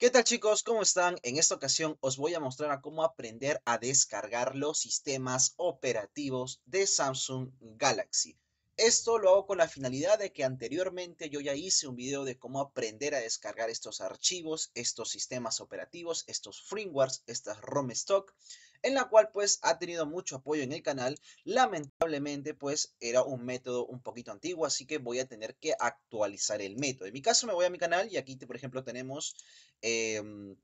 ¿Qué tal chicos? ¿Cómo están? En esta ocasión os voy a mostrar a cómo aprender a descargar los sistemas operativos de Samsung Galaxy. Esto lo hago con la finalidad de que anteriormente yo ya hice un video de cómo aprender a descargar estos archivos, estos sistemas operativos, estos frameworks, estas ROM stock en la cual pues ha tenido mucho apoyo en el canal. Lamentablemente pues era un método un poquito antiguo, así que voy a tener que actualizar el método. En mi caso me voy a mi canal y aquí por ejemplo tenemos... Em,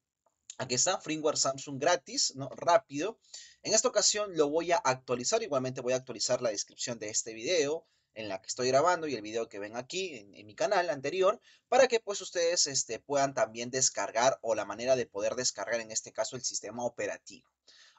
aquí está, firmware Samsung gratis, ¿no? Rápido. En esta ocasión lo voy a actualizar. Igualmente voy a actualizar la descripción de este video en la que estoy grabando y el video que ven aquí en, mi canal anterior, para que pues ustedes este, puedan también descargar o la manera de poder descargar en este caso el sistema operativo.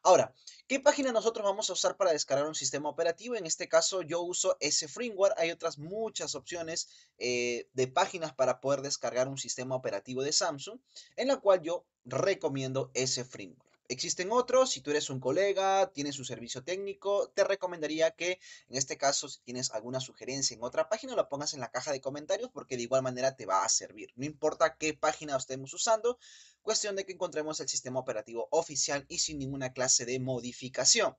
Ahora, ¿qué página nosotros vamos a usar para descargar un sistema operativo? En este caso yo uso ese framework Hay otras muchas opciones eh, de páginas para poder descargar un sistema operativo de Samsung, en la cual yo recomiendo ese framework Existen otros, si tú eres un colega, tienes un servicio técnico, te recomendaría que en este caso si tienes alguna sugerencia en otra página la pongas en la caja de comentarios porque de igual manera te va a servir. No importa qué página estemos usando, cuestión de que encontremos el sistema operativo oficial y sin ninguna clase de modificación.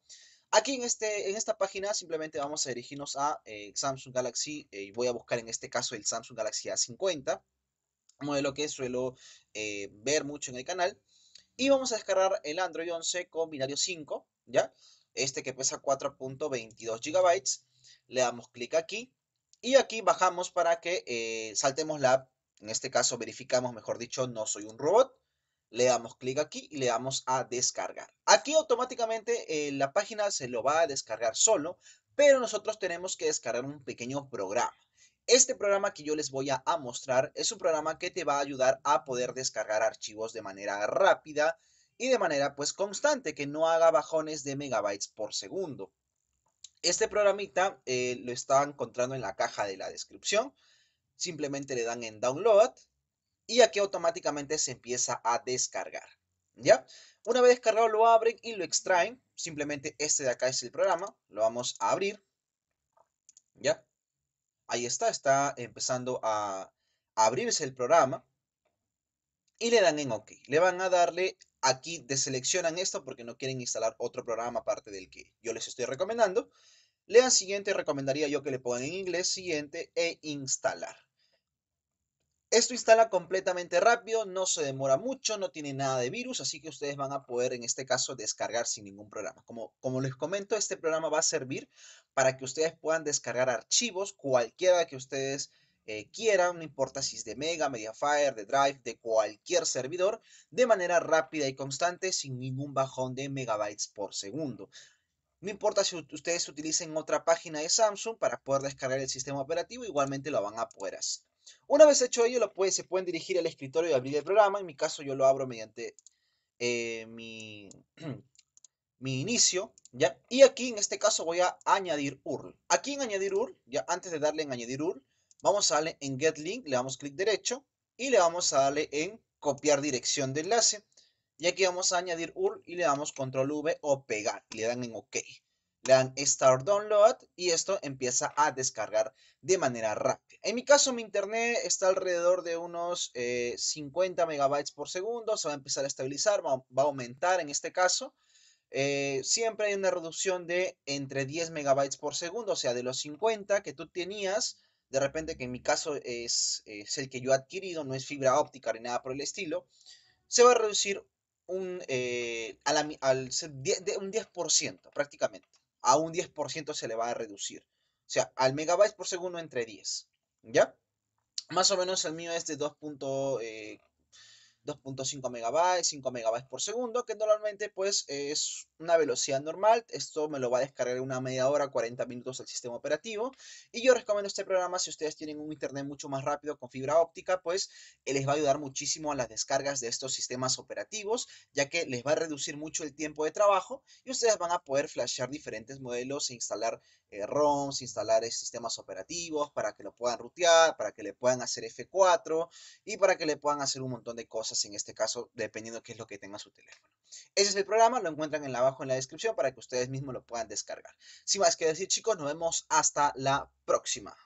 Aquí en, este, en esta página simplemente vamos a dirigirnos a eh, Samsung Galaxy eh, y voy a buscar en este caso el Samsung Galaxy A50 modelo que suelo eh, ver mucho en el canal y vamos a descargar el Android 11 con binario 5, ¿ya? Este que pesa 4.22 GB. Le damos clic aquí y aquí bajamos para que eh, saltemos la En este caso verificamos, mejor dicho, no soy un robot. Le damos clic aquí y le damos a descargar. Aquí automáticamente eh, la página se lo va a descargar solo, pero nosotros tenemos que descargar un pequeño programa. Este programa que yo les voy a, mostrar es un programa que te va a ayudar a poder descargar archivos de manera rápida y de manera pues constante, que no haga bajones de megabytes por segundo. Este programita eh, lo está encontrando en la caja de la descripción. Simplemente le dan en download y aquí automáticamente se empieza a descargar. ¿Ya? Una vez descargado lo abren y lo extraen. Simplemente este de acá es el programa. Lo vamos a abrir. ¿Ya? ahí está, está empezando a abrirse el programa y le dan en OK. Le van a darle aquí, deseleccionan esto porque no quieren instalar otro programa aparte del que yo les estoy recomendando. Le dan siguiente, recomendaría yo que le pongan en inglés, siguiente e instalar. Esto instala completamente rápido, no se demora mucho, no tiene nada de virus, así que ustedes van a poder en este caso descargar sin ningún programa. Como, les comento, este programa va a servir para que ustedes puedan descargar archivos, cualquiera que ustedes eh, quieran, no importa si es de Mega, Mediafire, de Drive, de cualquier servidor, de manera rápida y constante, sin ningún bajón de megabytes por segundo. No importa si ustedes utilicen otra página de Samsung para poder descargar el sistema operativo, igualmente lo van a poder hacer. Una vez hecho ello, se pueden dirigir al escritorio y abrir el programa. En mi caso, yo lo abro mediante eh, mi, mi inicio, ¿ya? Y aquí, en este caso, voy a añadir URL. Aquí en añadir URL, ya antes de darle en añadir URL, vamos a darle en get link, le damos clic derecho y le vamos a darle en copiar dirección de enlace. Y aquí vamos a añadir URL y le damos control V o pegar. Y le dan en OK le dan Start Download y esto empieza a descargar de manera rápida. En mi caso, mi internet está alrededor de unos 50 eh, megabytes por segundo, se va a empezar a estabilizar, va, a aumentar en este caso. Eh, siempre hay una reducción de entre 10 megabytes por segundo, o sea, de los 50 que tú tenías, de repente que en mi caso es, el que yo he adquirido, no es fibra óptica ni nada por el estilo, se va a reducir un, eh, un 10% prácticamente a un 10% se le va a reducir. O sea, al megabyte por segundo entre 10. ¿Ya? Más o menos el mío es de 2.4 2.5 megabytes, 5 megabytes por segundo, que normalmente pues es una velocidad normal. Esto me lo va a descargar en una media hora, 40 minutos el sistema operativo. Y yo recomiendo este programa si ustedes tienen un internet mucho más rápido con fibra óptica, pues eh, les va a ayudar muchísimo a las descargas de estos sistemas operativos, ya que les va a reducir mucho el tiempo de trabajo y ustedes van a poder flashear diferentes modelos e instalar eh, ROMs, instalar eh, sistemas operativos para que lo puedan rutear, para que le puedan hacer F4 y para que le puedan hacer un montón de cosas pues, en este caso, dependiendo qué es lo que tenga su teléfono. Ese es el programa, lo encuentran en abajo en la descripción para que ustedes mismos lo puedan descargar. Sin más que decir, chicos, nos vemos hasta la próxima.